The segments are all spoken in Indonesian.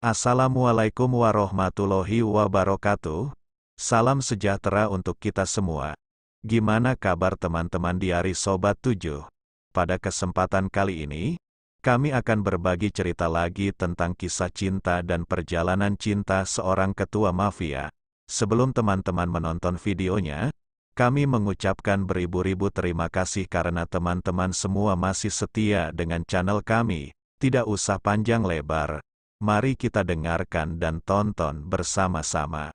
Assalamualaikum warahmatullahi wabarakatuh. Salam sejahtera untuk kita semua. Gimana kabar teman-teman diari Sobat 7? Pada kesempatan kali ini, kami akan berbagi cerita lagi tentang kisah cinta dan perjalanan cinta seorang ketua mafia. Sebelum teman-teman menonton videonya, kami mengucapkan beribu-ribu terima kasih karena teman-teman semua masih setia dengan channel kami. Tidak usah panjang lebar, mari kita dengarkan dan tonton bersama-sama.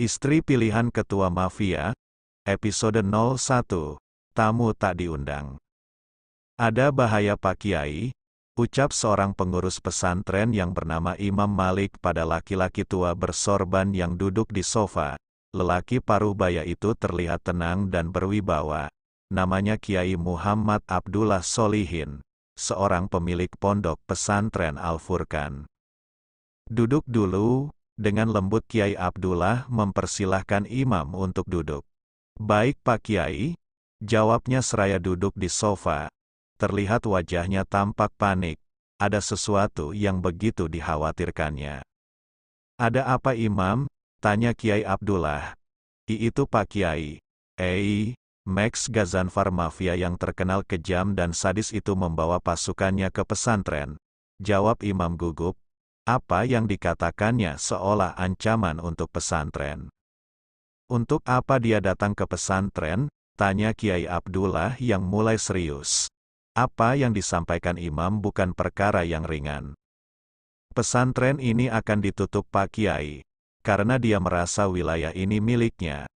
Istri Pilihan Ketua Mafia, episode 01, Tamu Tak Diundang. Ada bahaya Pak Kiai, ucap seorang pengurus pesantren yang bernama Imam Malik pada laki-laki tua bersorban yang duduk di sofa. Lelaki paruh baya itu terlihat tenang dan berwibawa. Namanya Kiai Muhammad Abdullah Solihin seorang pemilik pondok pesantren Al-Furqan. Duduk dulu, dengan lembut Kiai Abdullah mempersilahkan imam untuk duduk. Baik Pak Kiai, jawabnya seraya duduk di sofa. Terlihat wajahnya tampak panik, ada sesuatu yang begitu dikhawatirkannya. Ada apa imam? Tanya Kiai Abdullah. I itu Pak Kiai. Ei, Max Gazan, mafia yang terkenal kejam dan sadis itu membawa pasukannya ke pesantren. Jawab Imam gugup, apa yang dikatakannya seolah ancaman untuk pesantren. Untuk apa dia datang ke pesantren? Tanya Kiai Abdullah yang mulai serius. Apa yang disampaikan imam bukan perkara yang ringan. Pesantren ini akan ditutup Pak Kiai, karena dia merasa wilayah ini miliknya.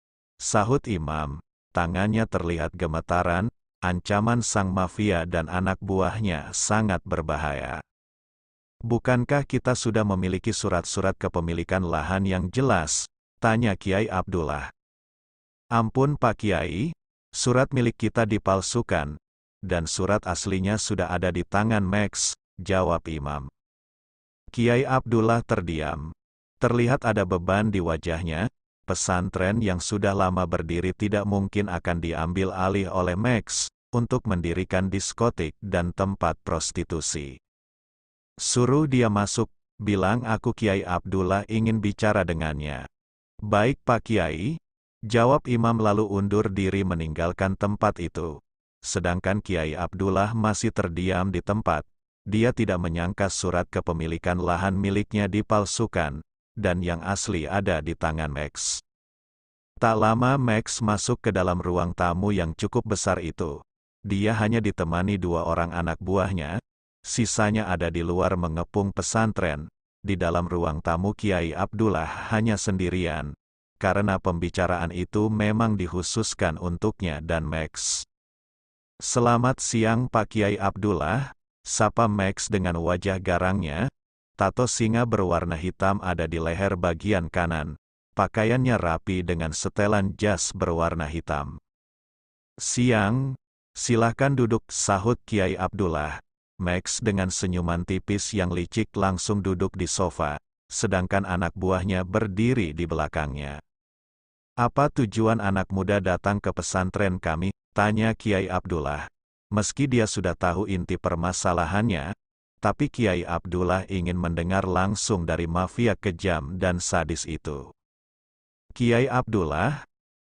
Sahut imam, tangannya terlihat gemetaran, ancaman sang mafia dan anak buahnya sangat berbahaya. Bukankah kita sudah memiliki surat-surat kepemilikan lahan yang jelas? Tanya Kiai Abdullah. Ampun Pak Kiai, surat milik kita dipalsukan, dan surat aslinya sudah ada di tangan Max, jawab Imam. Kiai Abdullah terdiam. Terlihat ada beban di wajahnya, pesantren yang sudah lama berdiri tidak mungkin akan diambil alih oleh Max untuk mendirikan diskotik dan tempat prostitusi. Suruh dia masuk, bilang aku Kiai Abdullah ingin bicara dengannya. Baik Pak Kiai, jawab imam lalu undur diri meninggalkan tempat itu. Sedangkan Kiai Abdullah masih terdiam di tempat, dia tidak menyangka surat kepemilikan lahan miliknya dipalsukan, dan yang asli ada di tangan Max. Tak lama Max masuk ke dalam ruang tamu yang cukup besar itu. Dia hanya ditemani dua orang anak buahnya, sisanya ada di luar mengepung pesantren. Di dalam ruang tamu Kiai Abdullah hanya sendirian, karena pembicaraan itu memang dikhususkan untuknya dan Max. Selamat siang Pak Kiai Abdullah, sapa Max dengan wajah garangnya, Tato singa berwarna hitam ada di leher bagian kanan. Pakaiannya rapi dengan setelan jas berwarna hitam. Siang, silahkan duduk, sahut Kiai Abdullah. Max dengan senyuman tipis yang licik langsung duduk di sofa, sedangkan anak buahnya berdiri di belakangnya. Apa tujuan anak muda datang ke pesantren kami? Tanya Kiai Abdullah. Meski dia sudah tahu inti permasalahannya, tapi Kiai Abdullah ingin mendengar langsung dari mafia kejam dan sadis itu. Kiai Abdullah,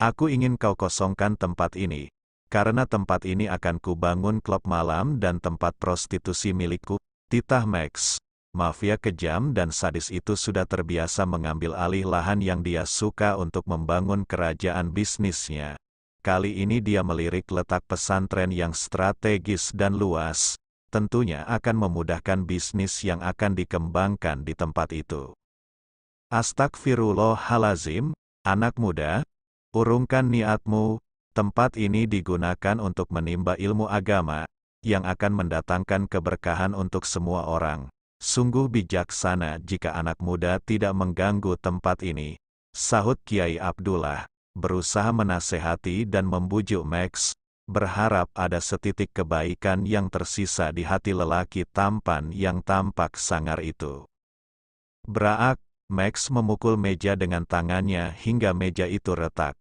aku ingin kau kosongkan tempat ini, karena tempat ini akan kubangun klub malam dan tempat prostitusi milikku, titah Max. Mafia kejam dan sadis itu sudah terbiasa mengambil alih lahan yang dia suka untuk membangun kerajaan bisnisnya. Kali ini dia melirik letak pesantren yang strategis dan luas, tentunya akan memudahkan bisnis yang akan dikembangkan di tempat itu. Astagfirullahalazim, anak muda, urungkan niatmu, tempat ini digunakan untuk menimba ilmu agama, yang akan mendatangkan keberkahan untuk semua orang. Sungguh bijaksana jika anak muda tidak mengganggu tempat ini, sahut Kiai Abdullah, berusaha menasehati dan membujuk Max, berharap ada setitik kebaikan yang tersisa di hati lelaki tampan yang tampak sangar itu. Braak, Max memukul meja dengan tangannya hingga meja itu retak.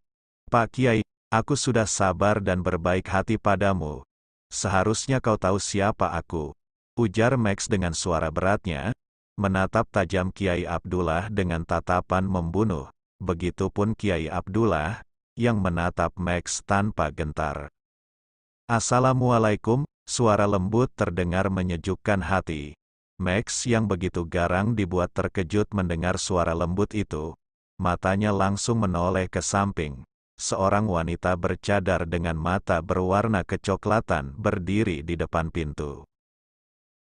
Pak Kiai, aku sudah sabar dan berbaik hati padamu. Seharusnya kau tahu siapa aku. Ujar Max dengan suara beratnya, menatap tajam Kiai Abdullah dengan tatapan membunuh. Begitupun Kiai Abdullah, yang menatap Max tanpa gentar. Assalamualaikum, suara lembut terdengar menyejukkan hati. Max yang begitu garang dibuat terkejut mendengar suara lembut itu. Matanya langsung menoleh ke samping. Seorang wanita bercadar dengan mata berwarna kecoklatan berdiri di depan pintu.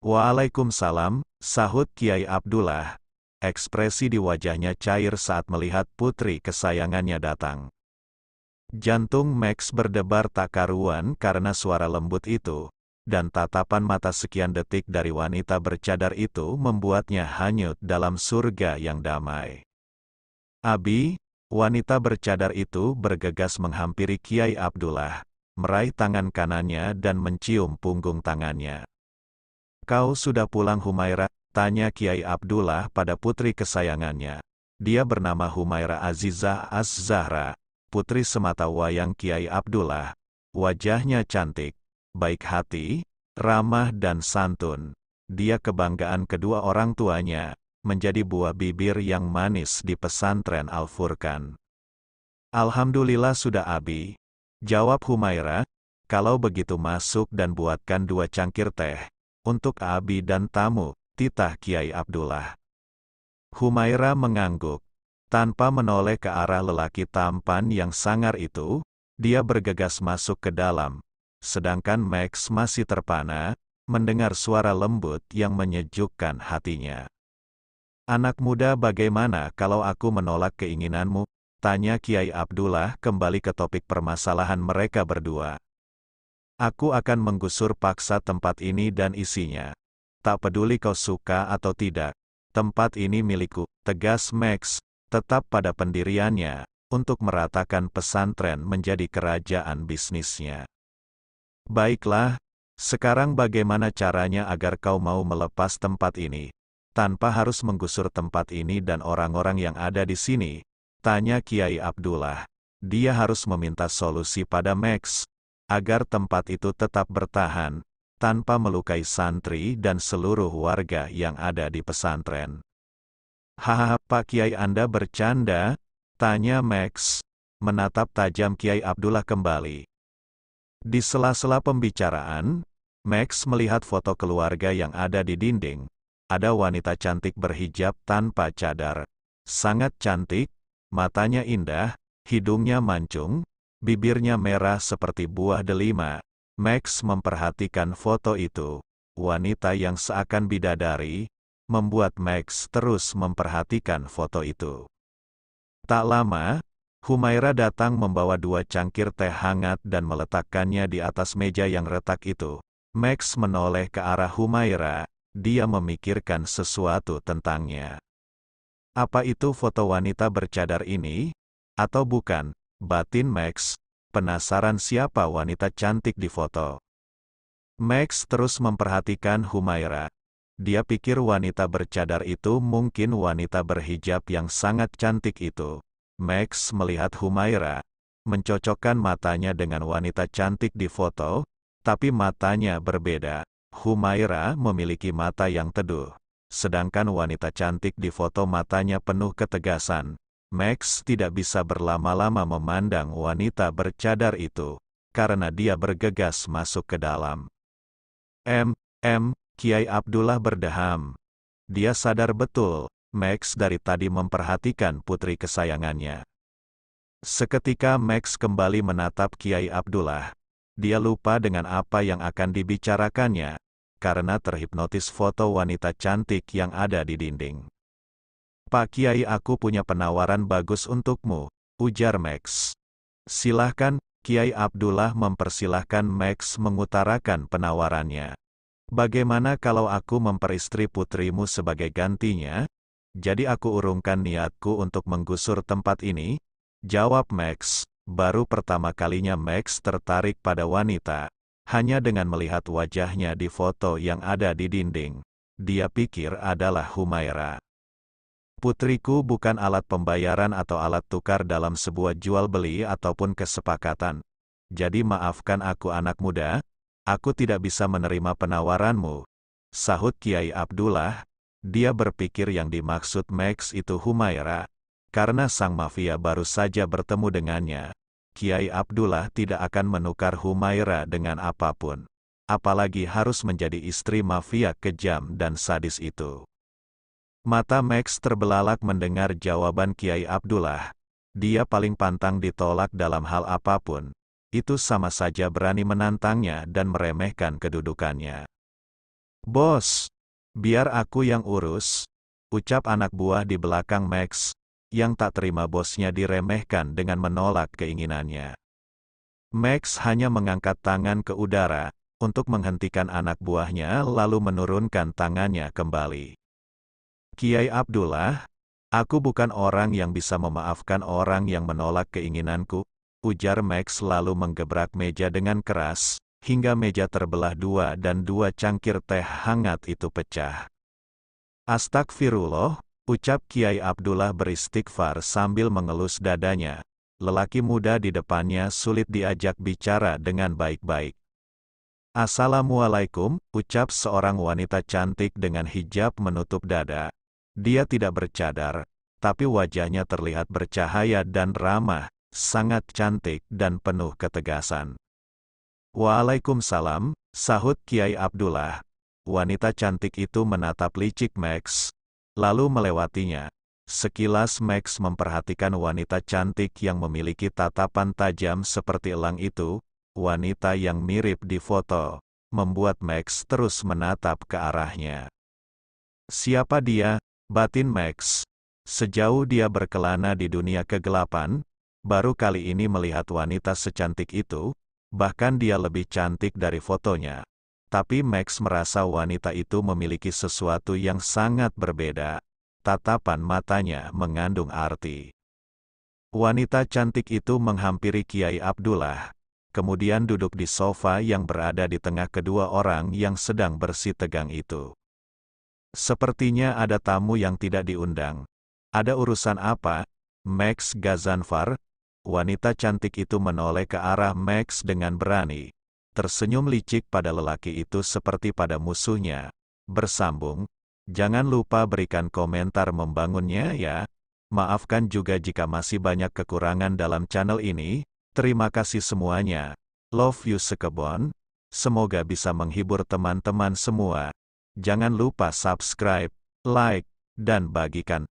Waalaikumsalam, sahut Kiai Abdullah. Ekspresi di wajahnya cair saat melihat putri kesayangannya datang. Jantung Max berdebar tak karuan karena suara lembut itu, dan tatapan mata sekian detik dari wanita bercadar itu membuatnya hanyut dalam surga yang damai. Abi, wanita bercadar itu bergegas menghampiri Kiai Abdullah, meraih tangan kanannya dan mencium punggung tangannya. Kau sudah pulang Humaira? Tanya Kiai Abdullah pada putri kesayangannya. Dia bernama Humaira Aziza Az-Zahra, putri semata wayang Kiai Abdullah. Wajahnya cantik, baik hati, ramah dan santun. Dia kebanggaan kedua orang tuanya, menjadi buah bibir yang manis di pesantren Al-Furqan. Alhamdulillah sudah Abi. Jawab Humaira, kalau begitu masuk dan buatkan dua cangkir teh, untuk Abi dan tamu, titah Kiai Abdullah. Humaira mengangguk. Tanpa menoleh ke arah lelaki tampan yang sangar itu, dia bergegas masuk ke dalam. Sedangkan Max masih terpana, mendengar suara lembut yang menyejukkan hatinya. Anak muda bagaimana kalau aku menolak keinginanmu? Tanya Kiai Abdullah kembali ke topik permasalahan mereka berdua. Aku akan menggusur paksa tempat ini dan isinya. Tak peduli kau suka atau tidak, tempat ini milikku, tegas Max, tetap pada pendiriannya, untuk meratakan pesantren menjadi kerajaan bisnisnya. Baiklah, sekarang bagaimana caranya agar kau mau melepas tempat ini, tanpa harus menggusur tempat ini dan orang-orang yang ada di sini? Tanya Kiai Abdullah. Dia harus meminta solusi pada Max, agar tempat itu tetap bertahan, tanpa melukai santri dan seluruh warga yang ada di pesantren. Hahaha Pak Kiai Anda bercanda, tanya Max, menatap tajam Kiai Abdullah kembali. Di sela-sela pembicaraan, Max melihat foto keluarga yang ada di dinding. Ada wanita cantik berhijab tanpa cadar. Sangat cantik, matanya indah, hidungnya mancung, bibirnya merah seperti buah delima. Max memperhatikan foto itu. Wanita yang seakan bidadari, membuat Max terus memperhatikan foto itu. Tak lama, Humaira datang membawa dua cangkir teh hangat dan meletakkannya di atas meja yang retak itu. Max menoleh ke arah Humaira, dia memikirkan sesuatu tentangnya. Apa itu foto wanita bercadar ini? Atau bukan? Batin Max, penasaran siapa wanita cantik di foto. Max terus memperhatikan Humaira, dia pikir wanita bercadar itu mungkin wanita berhijab yang sangat cantik itu. Max melihat Humaira, mencocokkan matanya dengan wanita cantik di foto, tapi matanya berbeda. Humaira memiliki mata yang teduh, sedangkan wanita cantik di foto matanya penuh ketegasan. Max tidak bisa berlama-lama memandang wanita bercadar itu, karena dia bergegas masuk ke dalam. M, M, Kiai Abdullah berdaham. Dia sadar betul, Max dari tadi memperhatikan putri kesayangannya. Seketika Max kembali menatap Kiai Abdullah. Dia lupa dengan apa yang akan dibicarakannya, karena terhipnotis foto wanita cantik yang ada di dinding. Pak Kiai aku punya penawaran bagus untukmu, ujar Max. Silahkan, Kiai Abdullah mempersilahkan Max mengutarakan penawarannya. Bagaimana kalau aku memperistri putrimu sebagai gantinya? Jadi aku urungkan niatku untuk menggusur tempat ini? Jawab Max. Baru pertama kalinya Max tertarik pada wanita. Hanya dengan melihat wajahnya di foto yang ada di dinding. Dia pikir adalah Humaira. Putriku bukan alat pembayaran atau alat tukar dalam sebuah jual beli ataupun kesepakatan. Jadi maafkan aku anak muda, Aku tidak bisa menerima penawaranmu. Sahut Kiai Abdullah, dia berpikir yang dimaksud Max itu Humaira, karena sang mafia baru saja bertemu dengannya. Kiai Abdullah tidak akan menukar Humaira dengan apapun, apalagi harus menjadi istri mafia kejam dan sadis itu. Mata Max terbelalak mendengar jawaban Kiai Abdullah. Dia paling pantang ditolak dalam hal apapun, itu sama saja berani menantangnya dan meremehkan kedudukannya. Bos, biar aku yang urus, ucap anak buah di belakang Max, yang tak terima bosnya diremehkan dengan menolak keinginannya. Max hanya mengangkat tangan ke udara, untuk menghentikan anak buahnya lalu menurunkan tangannya kembali. Kiai Abdullah, aku bukan orang yang bisa memaafkan orang yang menolak keinginanku, ujar Max lalu menggebrak meja dengan keras, hingga meja terbelah dua dan dua cangkir teh hangat itu pecah. Astagfirullah, ucap Kiai Abdullah beristighfar sambil mengelus dadanya. Lelaki muda di depannya sulit diajak bicara dengan baik-baik. Assalamualaikum, ucap seorang wanita cantik dengan hijab menutup dada. Dia tidak bercadar, tapi wajahnya terlihat bercahaya dan ramah, sangat cantik dan penuh ketegasan. Waalaikumsalam, sahut Kiai Abdullah. Wanita cantik itu menatap licik Max, lalu melewatinya. Sekilas Max memperhatikan wanita cantik yang memiliki tatapan tajam seperti elang itu, wanita yang mirip di foto, membuat Max terus menatap ke arahnya. Siapa dia? Batin Max. Sejauh dia berkelana di dunia kegelapan, baru kali ini melihat wanita secantik itu, bahkan dia lebih cantik dari fotonya. Tapi Max merasa wanita itu memiliki sesuatu yang sangat berbeda. Tatapan matanya mengandung arti. Wanita cantik itu menghampiri Kiai Abdullah, kemudian duduk di sofa yang berada di tengah kedua orang yang sedang bersih tegang itu. Sepertinya ada tamu yang tidak diundang. Ada urusan apa? Max Gazanfar, wanita cantik itu menoleh ke arah Max dengan berani. Tersenyum licik pada lelaki itu seperti pada musuhnya. Bersambung, jangan lupa berikan komentar membangunnya ya. Maafkan juga jika masih banyak kekurangan dalam channel ini. Terima kasih semuanya. Love you sekebon. Semoga bisa menghibur teman-teman semua. Jangan lupa subscribe, like, dan bagikan.